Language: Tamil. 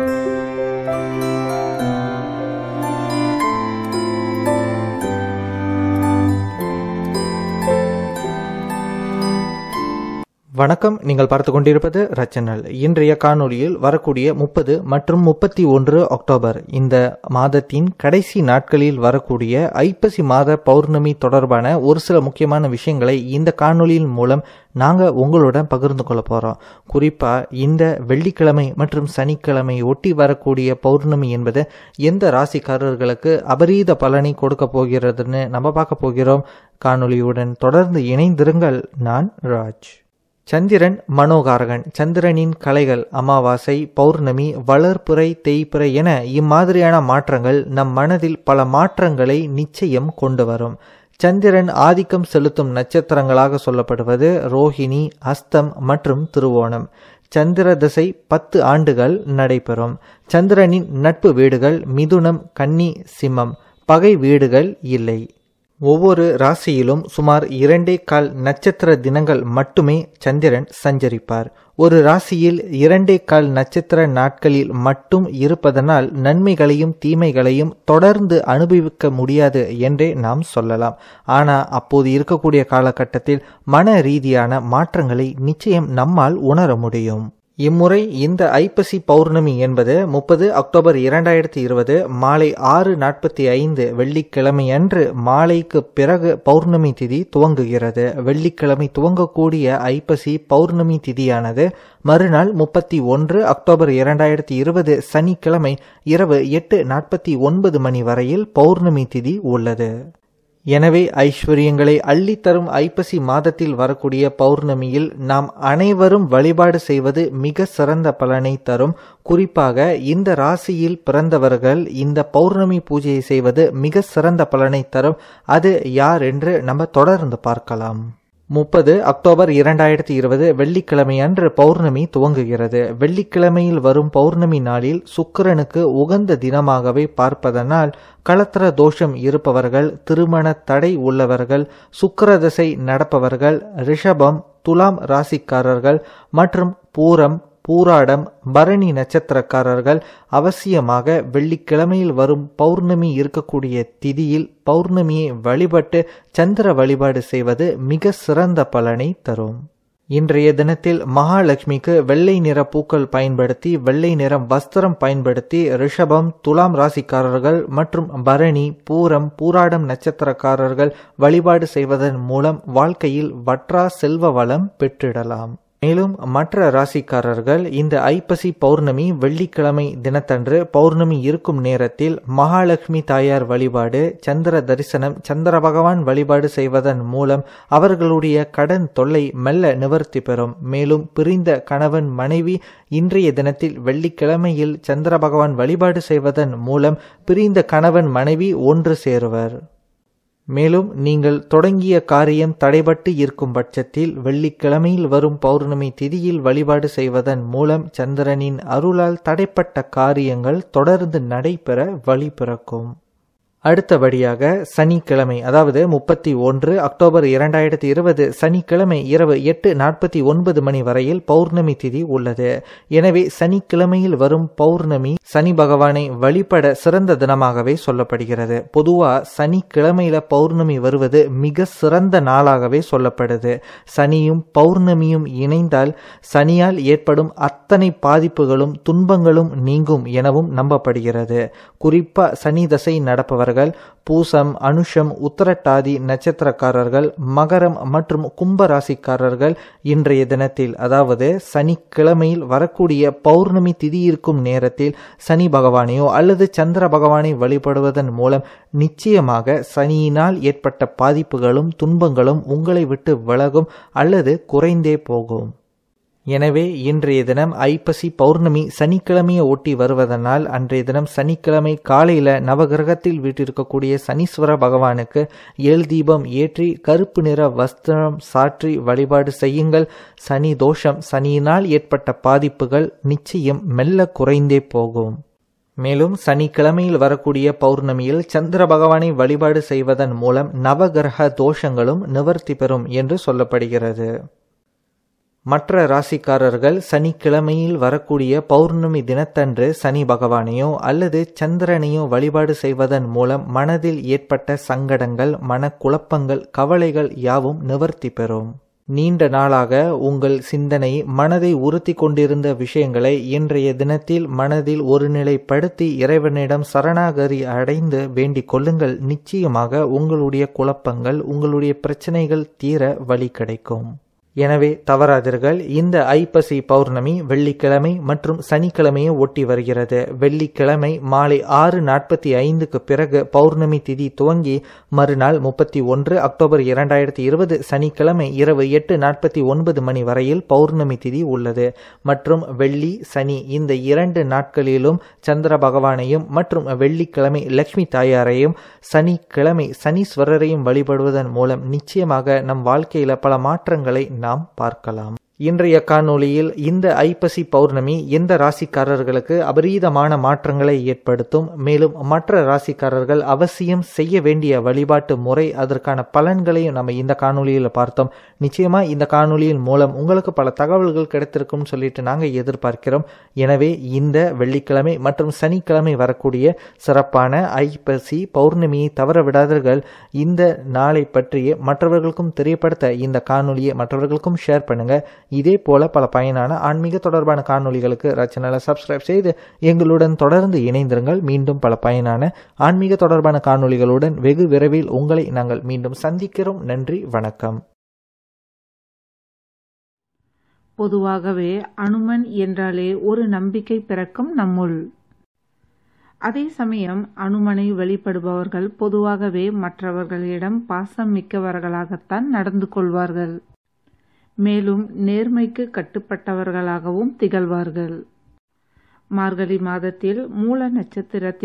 Música வணக்கம் நீங்கள் பார்த்து கொண்டிருப்பது ரச்சனல் இன்றைய காணொலியில் வரக்கூடிய முப்பது மற்றும் முப்பத்தி ஒன்று அக்டோபர் இந்த மாதத்தின் கடைசி நாட்களில் வரக்கூடிய ஐப்பசி மாத பௌர்ணமி தொடர்பான ஒரு சில முக்கியமான விஷயங்களை இந்த காணொலியின் மூலம் நாங்கள் உங்களுடன் பகிர்ந்து கொள்ள போகிறோம் குறிப்பாக இந்த வெள்ளிக்கிழமை மற்றும் சனிக்கிழமை ஒட்டி வரக்கூடிய பௌர்ணமி என்பது எந்த ராசிக்காரர்களுக்கு அபரீத பலனை கொடுக்க போகிறதுன்னு நம்ம பார்க்க போகிறோம் காணொலியுடன் தொடர்ந்து இணைந்திருங்கள் நான் ராஜ் சந்திரன் மனோகாரகன் சந்திரனின் கலைகள் அமாவாசை பௌர்ணமி வளர்ப்புரை தேய்ப்புரை என இம்மாதிரியான மாற்றங்கள் நம் மனதில் பல மாற்றங்களை நிச்சயம் கொண்டு வரும் சந்திரன் ஆதிக்கம் செலுத்தும் நட்சத்திரங்களாக சொல்லப்படுவது ரோஹிணி அஸ்தம் மற்றும் திருவோணம் சந்திர திசை பத்து ஆண்டுகள் நடைபெறும் சந்திரனின் நட்பு வீடுகள் மிதுனம் கன்னி சிம்மம் பகை வீடுகள் இல்லை ஒவ்வொரு ராசியிலும் சுமார் இரண்டே கால் நட்சத்திர தினங்கள் மட்டுமே சந்திரன் சஞ்சரிப்பார் ஒரு ராசியில் இரண்டே கால் நட்சத்திர நாட்களில் மட்டும் இருப்பதனால் நன்மைகளையும் தீமைகளையும் தொடர்ந்து அனுபவிக்க முடியாது என்றே நாம் சொல்லலாம் ஆனால் அப்போது இருக்கக்கூடிய காலகட்டத்தில் மன ரீதியான மாற்றங்களை நிச்சயம் நம்மால் உணர முடியும் இம்முறை இந்த ஐப்பசி பௌர்ணமி என்பது முப்பது அக்டோபர் இரண்டாயிரத்தி இருபது மாலை ஆறு நாற்பத்தி ஐந்து வெள்ளிக்கிழமை அன்று மாலைக்கு பிறகு பௌர்ணமி திதி துவங்குகிறது வெள்ளிக்கிழமை துவங்கக்கூடிய ஐப்பசி பௌர்ணமி திதியானது மறுநாள் முப்பத்தி ஒன்று அக்டோபர் இரண்டாயிரத்தி இருபது சனிக்கிழமை இரவு எட்டு நாற்பத்தி ஒன்பது மணி வரையில் பௌர்ணமி திதி உள்ளது எனவே ஐஸ்வர்யங்களை அள்ளித்தரும் ஐப்பசி மாதத்தில் வரக்கூடிய பௌர்ணமியில் நாம் அனைவரும் வழிபாடு செய்வது மிக சிறந்த பலனை தரும் குறிப்பாக இந்த ராசியில் பிறந்தவர்கள் இந்த பௌர்ணமி பூஜையை செய்வது மிக சிறந்த பலனை தரும் அது யார் என்று நம்ம தொடர்ந்து பார்க்கலாம் முப்பது அக்டோபர் இரண்டாயிரத்தி இருபது வெள்ளிக்கிழமை அன்று பௌர்ணமி துவங்குகிறது வெள்ளிக்கிழமையில் வரும் பௌர்ணமி நாளில் சுக்கிரனுக்கு உகந்த தினமாகவே பார்ப்பதனால் கலத்திர தோஷம் இருப்பவர்கள் திருமண தடை உள்ளவர்கள் தசை நடப்பவர்கள் ரிஷபம் துலாம் ராசிக்காரர்கள் மற்றும் பூரம் பூராடம் பரணி நட்சத்திரக்காரர்கள் அவசியமாக வெள்ளிக்கிழமையில் வரும் பௌர்ணமி இருக்கக்கூடிய திதியில் பௌர்ணமியை வழிபட்டு சந்திர வழிபாடு செய்வது மிக சிறந்த பலனை தரும் இன்றைய தினத்தில் மகாலட்சுமிக்கு வெள்ளை நிற பூக்கள் பயன்படுத்தி வெள்ளை நிறம் வஸ்திரம் பயன்படுத்தி ரிஷபம் துலாம் ராசிக்காரர்கள் மற்றும் பரணி பூரம் பூராடம் நட்சத்திரக்காரர்கள் வழிபாடு செய்வதன் மூலம் வாழ்க்கையில் வற்றா செல்வ வளம் பெற்றிடலாம் மேலும் மற்ற ராசிக்காரர்கள் இந்த ஐப்பசி பௌர்ணமி வெள்ளிக்கிழமை தினத்தன்று பௌர்ணமி இருக்கும் நேரத்தில் மகாலட்சுமி தாயார் வழிபாடு சந்திர தரிசனம் சந்திர பகவான் வழிபாடு செய்வதன் மூலம் அவர்களுடைய கடன் தொல்லை மெல்ல நிவர்த்தி பெறும் மேலும் பிரிந்த கணவன் மனைவி இன்றைய தினத்தில் வெள்ளிக்கிழமையில் சந்திர பகவான் வழிபாடு செய்வதன் மூலம் பிரிந்த கணவன் மனைவி ஒன்று சேருவர் மேலும் நீங்கள் தொடங்கிய காரியம் தடைபட்டு இருக்கும் பட்சத்தில் வெள்ளிக்கிழமையில் வரும் பௌர்ணமி திதியில் வழிபாடு செய்வதன் மூலம் சந்திரனின் அருளால் தடைப்பட்ட காரியங்கள் தொடர்ந்து நடைபெற வழி பிறக்கும் அடுத்தபடியாக சனிக்கிழமை அதாவது முப்பத்தி ஒன்று அக்டோபர் இரண்டாயிரத்தி இருபது சனிக்கிழமை இரவு எட்டு நாற்பத்தி ஒன்பது மணி வரையில் பௌர்ணமி திதி உள்ளது எனவே சனிக்கிழமையில் வரும் பௌர்ணமி சனி பகவானை வழிபட சிறந்த தினமாகவே சொல்லப்படுகிறது பொதுவா சனிக்கிழமையில பௌர்ணமி வருவது மிக சிறந்த நாளாகவே சொல்லப்படுது சனியும் பௌர்ணமியும் இணைந்தால் சனியால் ஏற்படும் அத்தனை பாதிப்புகளும் துன்பங்களும் நீங்கும் எனவும் நம்பப்படுகிறது குறிப்பா சனி தசை நடப்பவர் நட்சத்திரக்காரர்கள் பூசம் அனுஷம் உத்தரட்டாதி நட்சத்திரக்காரர்கள் மகரம் மற்றும் கும்பராசிக்காரர்கள் இன்றைய தினத்தில் அதாவது சனிக்கிழமையில் வரக்கூடிய பௌர்ணமி திதி இருக்கும் நேரத்தில் சனி பகவானையோ அல்லது சந்திர பகவானை வழிபடுவதன் மூலம் நிச்சயமாக சனியினால் ஏற்பட்ட பாதிப்புகளும் துன்பங்களும் உங்களை விட்டு விலகும் அல்லது குறைந்தே போகும் எனவே இன்றைய தினம் ஐப்பசி பௌர்ணமி சனிக்கிழமையை ஒட்டி வருவதனால் அன்றைய தினம் சனிக்கிழமை காலையில் நவகிரகத்தில் வீட்டிருக்கக்கூடிய சனீஸ்வர பகவானுக்கு ஏழு தீபம் ஏற்றி கருப்பு நிற வஸ்திரம் சாற்றி வழிபாடு செய்யுங்கள் சனி தோஷம் சனியினால் ஏற்பட்ட பாதிப்புகள் நிச்சயம் மெல்ல குறைந்தே போகும் மேலும் சனிக்கிழமையில் வரக்கூடிய பௌர்ணமியில் சந்திர பகவானை வழிபாடு செய்வதன் மூலம் நவகிரக தோஷங்களும் நிவர்த்தி பெறும் என்று சொல்லப்படுகிறது மற்ற ராசிக்காரர்கள் சனிக்கிழமையில் வரக்கூடிய பௌர்ணமி தினத்தன்று சனி பகவானையோ அல்லது சந்திரனையோ வழிபாடு செய்வதன் மூலம் மனதில் ஏற்பட்ட சங்கடங்கள் மனக்குழப்பங்கள் கவலைகள் யாவும் நிவர்த்தி பெறும் நீண்ட நாளாக உங்கள் சிந்தனை மனதை உறுத்தி கொண்டிருந்த விஷயங்களை இன்றைய தினத்தில் மனதில் ஒருநிலைப்படுத்தி இறைவனிடம் சரணாகரி அடைந்து வேண்டிக் கொள்ளுங்கள் நிச்சயமாக உங்களுடைய குழப்பங்கள் உங்களுடைய பிரச்சனைகள் தீர வழி கிடைக்கும் எனவே தவறாதீர்கள் இந்த ஐப்பசி பௌர்ணமி வெள்ளிக்கிழமை மற்றும் சனிக்கிழமையை ஒட்டி வருகிறது வெள்ளிக்கிழமை மாலை ஆறு நாற்பத்தி ஐந்துக்கு பிறகு பௌர்ணமி திதி துவங்கி மறுநாள் முப்பத்தி ஒன்று அக்டோபர் இரண்டாயிரத்தி இருபது சனிக்கிழமை இரவு எட்டு நாற்பத்தி ஒன்பது மணி வரையில் பௌர்ணமி திதி உள்ளது மற்றும் வெள்ளி சனி இந்த இரண்டு நாட்களிலும் சந்திர பகவானையும் மற்றும் வெள்ளிக்கிழமை லட்சுமி தாயாரையும் சனிக்கிழமை சனீஸ்வரரையும் வழிபடுவதன் மூலம் நிச்சயமாக நம் வாழ்க்கையில் பல மாற்றங்களை நாம் பார்க்கலாம் இன்றைய காணொளியில் இந்த ஐப்பசி பௌர்ணமி எந்த ராசிக்காரர்களுக்கு அபரீதமான மாற்றங்களை ஏற்படுத்தும் மேலும் மற்ற ராசிக்காரர்கள் அவசியம் செய்ய வேண்டிய வழிபாட்டு முறை அதற்கான பலன்களையும் நம்ம இந்த காணொளியில் பார்த்தோம் நிச்சயமா இந்த காணொளியின் மூலம் உங்களுக்கு பல தகவல்கள் கிடைத்திருக்கும்னு சொல்லிட்டு நாங்கள் எதிர்பார்க்கிறோம் எனவே இந்த வெள்ளிக்கிழமை மற்றும் சனிக்கிழமை வரக்கூடிய சிறப்பான ஐப்பசி பௌர்ணமியை தவற விடாதர்கள் இந்த நாளை பற்றிய மற்றவர்களுக்கும் தெரியப்படுத்த இந்த காணொலியை மற்றவர்களுக்கும் ஷேர் பண்ணுங்க இதே போல பல பயனான ஆன்மீக தொடர்பான காணொலிகளுக்கு ரச்சனலை சப்ஸ்கிரைப் செய்து எங்களுடன் தொடர்ந்து இணைந்திருங்கள் மீண்டும் பல பயனான ஆன்மீக தொடர்பான காணொலிகளுடன் வெகு விரைவில் உங்களை நாங்கள் மீண்டும் சந்திக்கிறோம் நன்றி வணக்கம் பொதுவாகவே அனுமன் என்றாலே ஒரு நம்பிக்கை பிறக்கும் நம்முள் அதே சமயம் அனுமனை வெளிப்படுபவர்கள் பொதுவாகவே மற்றவர்களிடம் பாசம் மிக்கவர்களாகத்தான் நடந்து கொள்வார்கள் மேலும் நேர்மைக்கு கட்டுப்பட்டவர்களாகவும் திகழ்வார்கள் மார்கழி மாதத்தில் மூல நட்சத்திரத்தில்